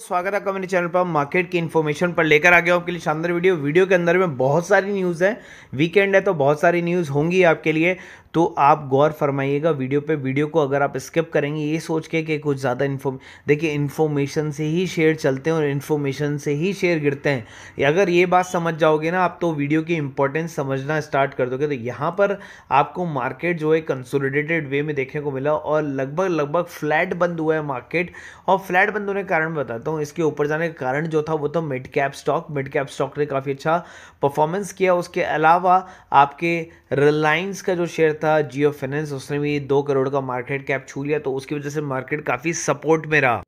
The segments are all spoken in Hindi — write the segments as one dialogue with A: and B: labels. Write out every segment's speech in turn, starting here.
A: स्वागत है आपका मेरे चैनल पर मार्केट की इन्फॉर्मेशन पर लेकर आ गया आपके लिए शानदार वीडियो वीडियो के अंदर में बहुत सारी न्यूज़ है वीकेंड है तो बहुत सारी न्यूज़ होंगी आपके लिए तो आप गौर फरमाइएगा वीडियो पे वीडियो को अगर आप स्किप करेंगे ये सोच के कि कुछ ज़्यादा इन्फॉर्म देखिए इन्फॉर्मेशन से ही शेयर चलते हैं और इन्फॉर्मेशन से ही शेयर गिरते हैं अगर ये बात समझ जाओगे ना आप तो वीडियो की इंपॉर्टेंस समझना स्टार्ट कर दोगे तो यहाँ पर आपको मार्केट जो है कंसोलिडेटेड वे में देखने को मिला और लगभग लगभग फ्लैट बंद हुआ है मार्केट और फ्लैट बंद होने का कारण बताता हूँ इसके ऊपर जाने का कारण जो था वो था mid cap stock mid cap stock ने काफ़ी अच्छा परफॉर्मेंस किया उसके अलावा आपके रिलायंस का जो शेयर था जियो फाइनेंस उसने भी दो करोड़ का मार्केट कैप छू लिया तो उसकी वजह से मार्केट काफ़ी सपोर्ट में रहा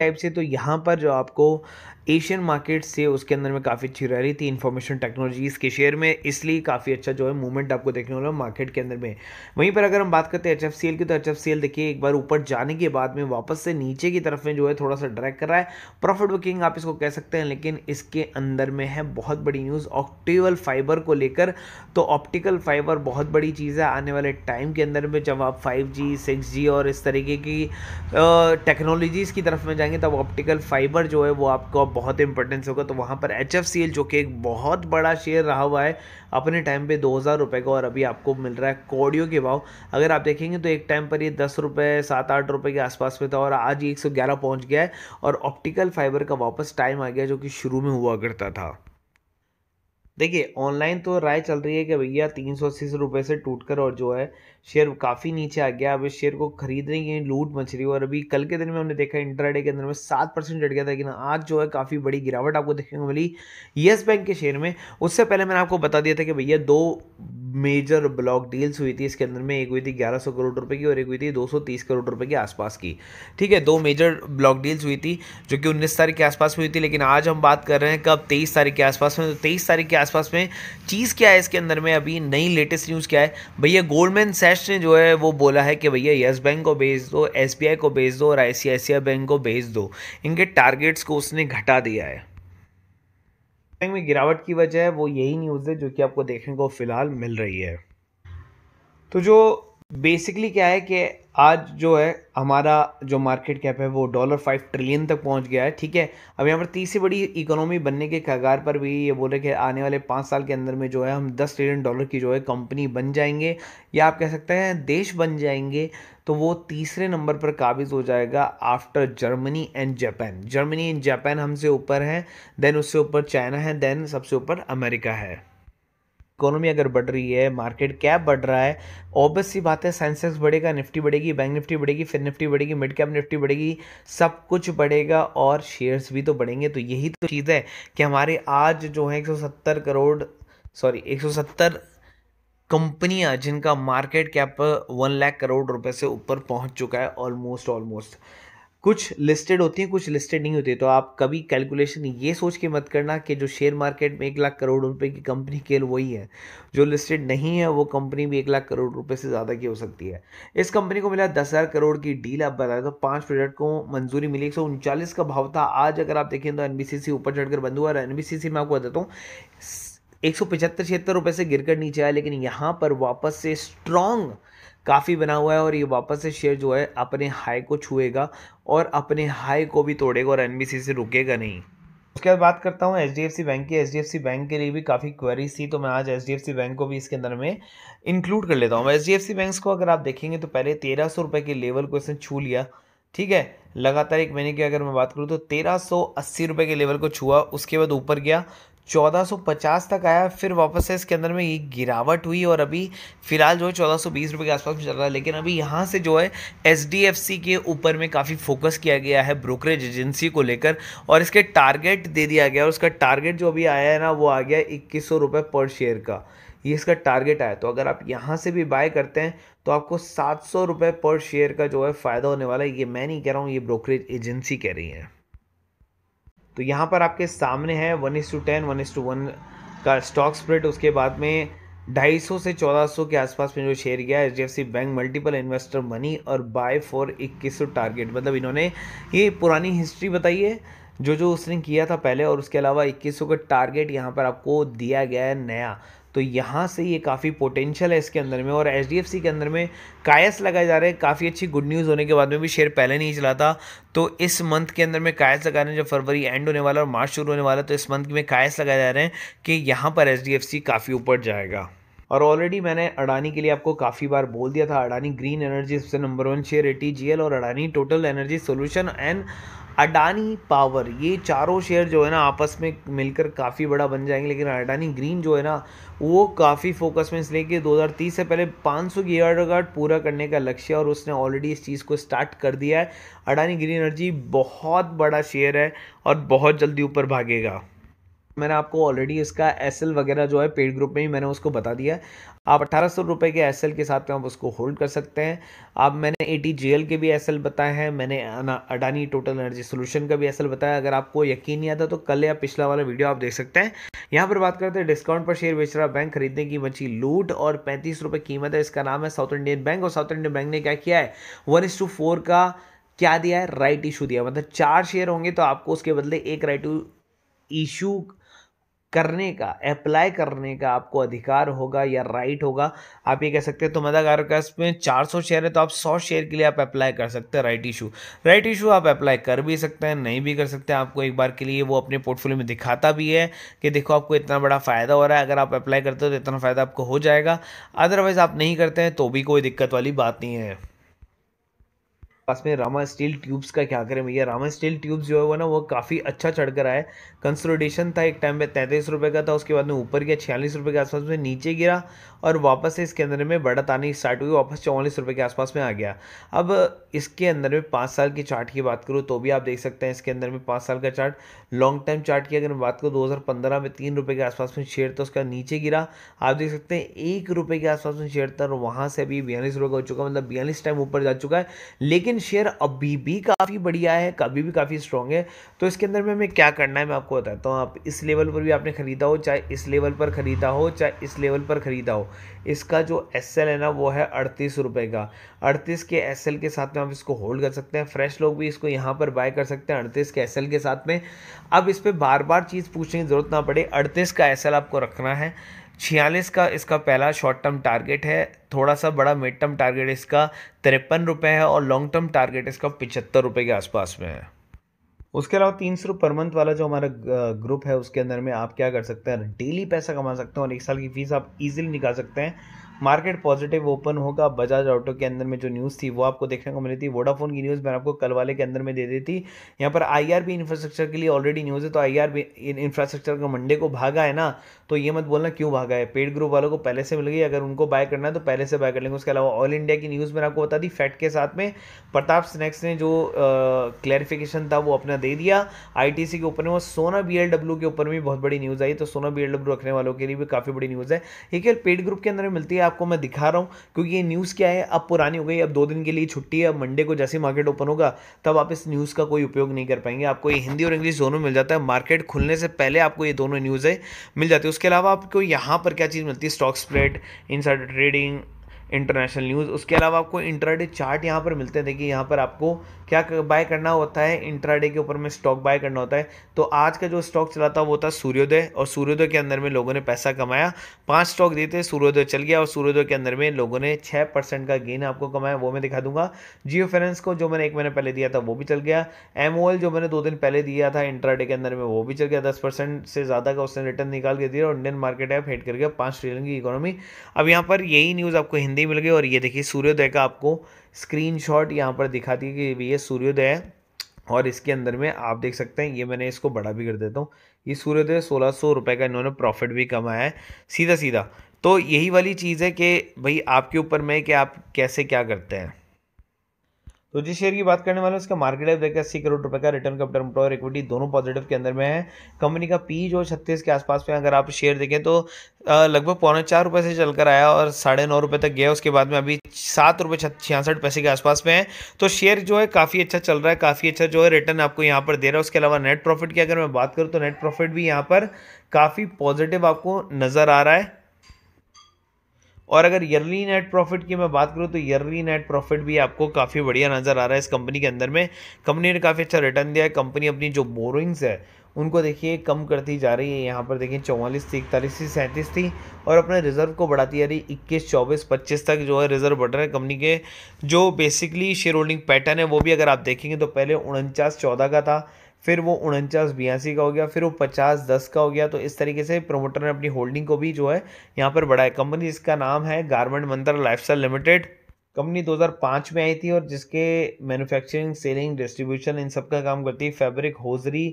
A: टाइप से तो यहाँ पर जो आपको एशियन मार्केट से उसके अंदर में काफ़ी अच्छी रह रही थी इन्फॉर्मेशन टेक्नोलॉजीज़ के शेयर में इसलिए काफ़ी अच्छा जो है मूवमेंट आपको देखने वाला मार्केट के अंदर में वहीं पर अगर हम बात करते हैं एच की तो एच देखिए एक बार ऊपर जाने के बाद में वापस से नीचे की तरफ में जो है थोड़ा सा ड्रैक कर रहा है प्रॉफिट बुकिंग आप इसको कह सकते हैं लेकिन इसके अंदर में है बहुत बड़ी न्यूज़ ऑप्टिकल फाइबर को लेकर तो ऑप्टिकल फाइबर बहुत बड़ी चीज़ है आने वाले टाइम के अंदर में जब आप फाइव जी और इस तरीके की टेक्नोलॉजीज़ की तरफ में जाएंगे तब ऑप्टिकल फाइबर जो है वो आपको बहुत इंपॉर्टेंस होगा तो वहाँ पर एच जो कि एक बहुत बड़ा शेयर रहा हुआ है अपने टाइम पे दो हज़ार रुपये का और अभी आपको मिल रहा है कोडियो के भाव अगर आप देखेंगे तो एक टाइम पर ये दस रुपये सात आठ रुपये के आसपास में था और आज ये एक सौ ग्यारह पहुँच गया है और ऑप्टिकल फाइबर का वापस टाइम आ गया जो कि शुरू में हुआ करता था देखिए ऑनलाइन तो राय चल रही है कि भैया तीन सौ अस्सी रुपये से टूट और जो है शेयर काफ़ी नीचे आ गया अब इस शेयर को खरीदने की लूट मच रही है और अभी कल के दिन में हमने देखा इंटरडे के अंदर में सात परसेंट चढ़ गया था लेकिन आज जो है काफ़ी बड़ी गिरावट आपको देखने को मिली येस बैंक के शेयर में उससे पहले मैंने आपको बता दिया था कि भैया दो मेजर ब्लॉक डील्स हुई थी इसके अंदर में एक हुई थी 1100 करोड़ रुपए की और एक हुई थी 230 करोड़ रुपए के आसपास की ठीक है दो मेजर ब्लॉक डील्स हुई थी जो कि 19 तारीख के आसपास हुई थी लेकिन आज हम बात कर रहे हैं कब 23 तारीख के आसपास में तो 23 तारीख के आसपास में चीज़ क्या है इसके अंदर में अभी नई लेटेस्ट न्यूज़ क्या है भैया गोल्डमैन सैट कैश ने जो है वो बोला है कि भैया यस बैंक को भेज दो एस को भेज दो और आई बैंक को भेज दो इनके टारगेट्स को उसने घटा दिया है बैंक में गिरावट की वजह है वो यही न्यूज़ है जो कि आपको देखने को फ़िलहाल मिल रही है तो जो बेसिकली क्या है कि आज जो है हमारा जो मार्केट कैप है वो डॉलर फाइव ट्रिलियन तक पहुंच गया है ठीक है अब यहाँ पर तीसरी बड़ी इकोनॉमी बनने के कगार पर भी ये बोले कि आने वाले पाँच साल के अंदर में जो है हम दस ट्रिलियन डॉलर की जो है कंपनी बन जाएंगे या आप कह सकते हैं देश बन जाएंगे तो वो तीसरे नंबर पर काबिज़ हो जाएगा after Germany and Japan Germany and Japan हमसे ऊपर है देन उससे ऊपर चाइना है देन सबसे ऊपर अमेरिका है इकोनॉमी अगर बढ़ रही है मार्केट कैप बढ़ रहा है ऑब्वियस सी बात है सेंसेक्स बढ़ेगा निफ्टी बढ़ेगी बैंक निफ्टी बढ़ेगी फिर निफ्टी बढ़ेगी मिड कैप निफ्टी बढ़ेगी सब कुछ बढ़ेगा और शेयर्स भी तो बढ़ेंगे तो यही तो चीज़ है कि हमारे आज जो है एक करोड़ सॉरी एक कंपनियां जिनका market cap one lakh crore रुपए से ऊपर पहुंच चुका है ऑलमोस्ट ऑलमोस्ट कुछ लिस्टेड होती हैं कुछ लिस्टेड नहीं होती तो आप कभी कैलकुलेशन ये सोच के मत करना कि जो शेयर मार्केट में एक लाख करोड़ रुपए की कंपनी केल वही है जो लिस्टेड नहीं है वो कंपनी भी एक लाख करोड़ रुपए से ज़्यादा की हो सकती है इस कंपनी को मिला दस हज़ार करोड़ की डील आप बताए तो पाँच प्रोडक्ट को मंजूरी मिली एक का भाव था आज अगर आप देखें तो एन ऊपर चढ़कर बंद हुआ और एन मैं आपको बताता हूँ एक सौ पचहत्तर छिहत्तर रुपये से गिरकर नीचे आया लेकिन यहाँ पर वापस से स्ट्रॉन्ग काफ़ी बना हुआ है और ये वापस से शेयर जो है अपने हाई को छुएगा और अपने हाई को भी तोड़ेगा और एन से रुकेगा नहीं उसके बाद बात करता हूँ एच बैंक की एच बैंक के लिए भी काफ़ी क्वेरीज थी तो मैं आज एच बैंक को भी इसके अंदर में इंक्लूड कर लेता हूँ एच डी बैंक को अगर आप देखेंगे तो पहले तेरह सौ रुपये के लेवल को इसने छू लिया ठीक है लगातार एक महीने की अगर मैं बात करूँ तो तेरह सौ अस्सी रुपये के लेवल को छुआ उसके बाद ऊपर गया 1450 तक आया फिर वापस से इसके अंदर में ये गिरावट हुई और अभी फ़िलहाल जो है चौदह सौ बीस रुपये के आसपास में चल रहा है लेकिन अभी यहाँ से जो है एच डी एफ सी के ऊपर में काफ़ी फोकस किया गया है ब्रोकरेज एजेंसी को लेकर और इसके टारगेट दे दिया गया और उसका टारगेट जो अभी आया है ना वो आ गया इक्कीस सौ रुपये पर शेयर का ये इसका टारगेट आया तो अगर आप यहाँ से भी बाय करते हैं तो आपको सात सौ रुपये पर शेयर का जो है फ़ायदा होने वाला है ये मैं नहीं कह रहा हूँ ये ब्रोकरेज एजेंसी कह रही है तो यहाँ पर आपके सामने है one is to ten one is to one का स्टॉक स्प्रेड उसके बाद में ढाई सौ से चौदह सौ के आसपास में जो शेयर गया H D F C bank multiple investor money और बाय फॉर इक्कीस सौ टारगेट मतलब इन्होंने ये पुरानी हिस्ट्री बताई है जो जो उसने किया था पहले और उसके अलावा इक्कीस सौ का टारगेट यहाँ पर आपको दिया गया है नया तो यहाँ से ये काफ़ी पोटेंशियल है इसके अंदर में और एच के अंदर में कायस लगाए जा रहे हैं काफ़ी अच्छी गुड न्यूज़ होने के बाद में भी शेयर पहले नहीं चला था तो इस मंथ के अंदर में कायस लगा रहे हैं जब फरवरी एंड होने वाला और मार्च शुरू होने वाला तो इस मंथ में कायस लगाए जा रहे हैं कि यहाँ पर एच काफ़ी ऊपर जाएगा और ऑलरेडी मैंने अडानी के लिए आपको काफ़ी बार बोल दिया था अडानी ग्रीन एनर्जी सबसे नंबर वन शेयर ए और Adani total energy solution and Adani power ये चारों शेयर जो है ना आपस में मिलकर काफ़ी बड़ा बन जाएंगे लेकिन अडानी ग्रीन जो है ना वो काफ़ी फोकस में इसलिए कि 2030 से पहले 500 सौ गार्ड पूरा करने का लक्ष्य और उसने ऑलरेडी इस चीज़ को स्टार्ट कर दिया है अडानी ग्रीन एनर्जी बहुत बड़ा शेयर है और बहुत जल्दी ऊपर भागेगा मैंने आपको ऑलरेडी इसका एस वगैरह जो है पेड ग्रुप में ही मैंने उसको बता दिया आप अठारह सौ रुपये के एस के साथ में आप उसको होल्ड कर सकते हैं आप मैंने ए टी के भी एस बताए हैं मैंने अडानी टोटल एनर्जी सोल्यूशन का भी एस बताया अगर आपको यकीन नहीं आता तो कल या पिछला वाला वीडियो आप देख सकते हैं यहाँ पर बात करते हैं डिस्काउंट पर शेयर बेच रहा बैंक खरीदने की मची लूट और पैंतीस रुपये कीमत है इसका नाम है साउथ इंडियन बैंक और साउथ इंडियन बैंक ने क्या किया है वन टू फोर का क्या दिया है राइट इशू दिया मतलब चार शेयर होंगे तो आपको उसके बदले एक राइट इशू करने का अप्लाई करने का आपको अधिकार होगा या राइट होगा आप ये कह सकते हैं तो मदागार कस्ब में 400 शेयर है तो आप 100 शेयर के लिए आप अप्लाई कर सकते हैं राइट इशू राइट इशू आप अप्लाई कर भी सकते हैं नहीं भी कर सकते हैं आपको एक बार के लिए वो अपने पोर्टफोलियो में दिखाता भी है कि देखो आपको इतना बड़ा फ़ायदा हो रहा है अगर आप अप्लाई करते हो तो इतना फ़ायदा आपको हो जाएगा अदरवाइज़ आप नहीं करते हैं तो भी कोई दिक्कत वाली बात नहीं है पास में रामा स्टील ट्यूब्स का क्या करें भैया रामा स्टील ट्यूब्स जो है वो ना वो काफ़ी अच्छा चढ़ कर आया कंसोलिडेशन था एक टाइम पे तैंतीस रुपये का था उसके बाद में ऊपर गया छियालीस रुपये के आसपास में नीचे गिरा और वापस से इसके अंदर में बढ़त आनी स्टार्ट हुई वापस चौवालीस रुपये के आसपास में आ गया अब इसके अंदर में पाँच साल के चार्ट की बात करूँ तो भी आप देख सकते हैं इसके अंदर में पाँच साल का चार्ट लॉन्ग टाइम चार्ट की अगर मैं बात करूँ दो में तीन रुपये के आसपास में शेयर था उसका नीचे गिरा आप देख सकते हैं एक रुपये के आसपास में शेयर था वहाँ से अभी बयालीस रुपये हो चुका मतलब बयालीस टाइम ऊपर जा चुका है लेकिन लेकिन शेयर अभी भी काफ़ी बढ़िया है कभी भी काफ़ी स्ट्रॉन्ग है तो इसके अंदर में हमें क्या करना है मैं आपको बताता हूँ आप इस लेवल पर भी आपने ख़रीदा हो चाहे इस लेवल पर ख़रीदा हो चाहे इस लेवल पर ख़रीदा हो इसका जो एस है ना वो है अड़तीस रुपये का अड़तीस के एस के साथ में आप इसको होल्ड कर सकते हैं फ्रेश लोग भी इसको यहाँ पर बाय कर सकते हैं अड़तीस के एस के साथ में अब इस पर बार बार चीज़ पूछने की ज़रूरत ना पड़े अड़तीस का एस आपको रखना है छियालीस का इसका पहला शॉर्ट टर्म टारगेट है थोड़ा सा बड़ा मिड टर्म टारगेट इसका तिरपन रुपये है और लॉन्ग टर्म टारगेट इसका पिचहत्तर रुपये के आसपास में है उसके अलावा तीन सौ पर मंथ वाला जो हमारा ग्रुप है उसके अंदर में आप क्या कर सकते हैं डेली पैसा कमा सकते हैं और एक साल की फीस आप इजीली निकाल सकते हैं मार्केट पॉजिटिव ओपन होगा बजाज ऑटो के अंदर में जो न्यूज़ थी वो आपको देखने को मिली थी वोडाफोन की न्यूज़ मैंने आपको कल वाले के अंदर में दे दी थी यहाँ पर आई इंफ्रास्ट्रक्चर के लिए ऑलरेडी न्यूज़ है तो आई इंफ्रास्ट्रक्चर का मंडे को भागा है ना तो ये मत बोलना क्यों भागा है पेड ग्रुप वालों को पहले से मिल गई अगर उनको बाय करना है तो पहले से बाय कर लेंगे उसके अलावा ऑल इंडिया की न्यूज़ मैंने आपको बता दी फैट के साथ में प्रताप स्नैक्स ने जो क्लैरिफिकेशन था वो अपना दे दिया आई के ऊपर में वो सोना बी के ऊपर भी बहुत बड़ी न्यूज़ आई तो सोना बी रखने वालों के लिए भी काफ़ी बड़ी न्यूज़ है ये केवल पेड ग्रुप के अंदर मिलती है आपको मैं दिखा रहा हूँ क्योंकि ये न्यूज़ क्या है अब पुरानी हो गई अब दो दिन के लिए छुट्टी है अब मंडे को जैसे मार्केट ओपन होगा तब आप इस न्यूज़ का कोई उपयोग नहीं कर पाएंगे आपको ये हिंदी और इंग्लिश दोनों मिल जाता है मार्केट खुलने से पहले आपको ये दोनों न्यूज़ें मिल जाती है उसके अलावा आपको यहाँ पर क्या चीज़ मिलती है stock spread in trading international news उसके अलावा आपको इंटरडे चार्ट यहाँ पर मिलते हैं देखिए यहाँ पर आपको क्या बाय करना होता है इंट्राडे के ऊपर में स्टॉक बाय करना होता है तो आज का जो स्टॉक चला था वो था सूर्योदय और सूर्योदय के अंदर में लोगों ने पैसा कमाया पांच स्टॉक दिए थे सूर्योदय चल गया और सूर्योदय के अंदर में लोगों ने छः परसेंट का गेन आपको कमाया वो मैं दिखा दूंगा जियो फाइनेंस को जो मैंने एक महीने पहले दिया था वो भी चल गया एम जो मैंने दो दिन पहले दिया था इंट्राडे के अंदर में वो भी चल गया दस से ज़्यादा का उसने रिटर्न निकाल के दिया और इंडियन मार्केट ऐप हेट कर गया पाँच ट्रिलियन की इकोनॉमी अब यहाँ पर यही न्यूज़ आपको हिंदी मिल गई और ये देखिए सूर्योदय का आपको स्क्रीनशॉट यहाँ पर दिखाती है कि ये सूर्योदय है और इसके अंदर में आप देख सकते हैं ये मैंने इसको बड़ा भी कर देता हूँ ये सूर्योदय सोलह सौ रुपये का इन्होंने प्रॉफिट भी कमाया है सीधा सीधा तो यही वाली चीज़ है कि भाई आपके ऊपर में कि आप कैसे क्या करते हैं तो जिस शेयर की बात करने वाले उसका मार्केट कैप देखिए अस्सी करोड़ रुपए का रिटर्न कैपिटल और इक्विटी दोनों पॉजिटिव के अंदर में है कंपनी का पी जो छत्तीस के आसपास में अगर आप शेयर देखें तो लगभग पौने चार रुपये से चलकर आया और साढ़े नौ रुपये तक गया उसके बाद में अभी सात रुपये छियासठ पैसे के आसपास में है तो शेयर जो है काफ़ी अच्छा चल रहा है काफ़ी अच्छा जो है रिटर्न आपको यहाँ पर दे रहा है उसके अलावा नेट प्रॉफिट की अगर मैं बात करूँ तो नेट प्रॉफिट भी यहाँ पर काफ़ी पॉजिटिव आपको नज़र आ रहा है और अगर ईयरली नेट प्रॉफिट की मैं बात करूँ तो ईयरली नेट प्रॉफिट भी आपको काफ़ी बढ़िया नज़र आ रहा है इस कंपनी के अंदर में कंपनी ने काफ़ी अच्छा रिटर्न दिया है कंपनी अपनी जो बोरिंग्स है उनको देखिए कम करती जा रही है यहाँ पर देखिए चौवालीस थी इकतालीस थी सैंतीस थी और अपने रिजर्व को बढ़ाती जा रही इक्कीस चौबीस पच्चीस तक जो है रिजर्व बढ़ रहा है कंपनी के जो बेसिकली शेयर होल्डिंग पैटर्न है वो भी अगर आप देखेंगे तो पहले उनचास चौदह का था फिर वो उनचास बयासी का हो गया फिर वो पचास दस का हो गया तो इस तरीके से प्रोमोटर ने अपनी होल्डिंग को भी जो है यहाँ पर बढ़ाया कंपनी जिसका नाम है गारमेंट मंत्र लाइफ लिमिटेड कंपनी 2005 में आई थी और जिसके मैन्युफैक्चरिंग सेलिंग डिस्ट्रीब्यूशन इन सब का काम करती है fabric hosiery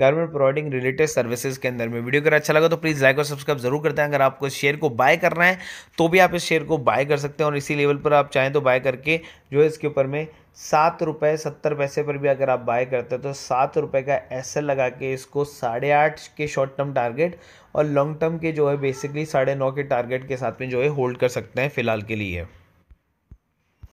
A: garment providing related services के अंदर में वीडियो अगर अच्छा लगा तो प्लीज़ लाइक और सब्सक्राइब जरूर करते हैं अगर आपको इस शेयर को बाय करना है तो भी आप इस शेयर को बाय कर सकते हैं और इसी लेवल पर आप चाहें तो बाय करके जो है इसके ऊपर में सात रुपये सत्तर पैसे पर भी अगर आप बाय करते हो तो सात रुपये का ऐसा लगा के इसको साढ़े आठ के शॉर्ट टर्म टारगेट और लॉन्ग टर्म के जो है बेसिकली साढ़े नौ के टारगेट के साथ में जो है होल्ड कर सकते हैं फ़िलहाल के लिए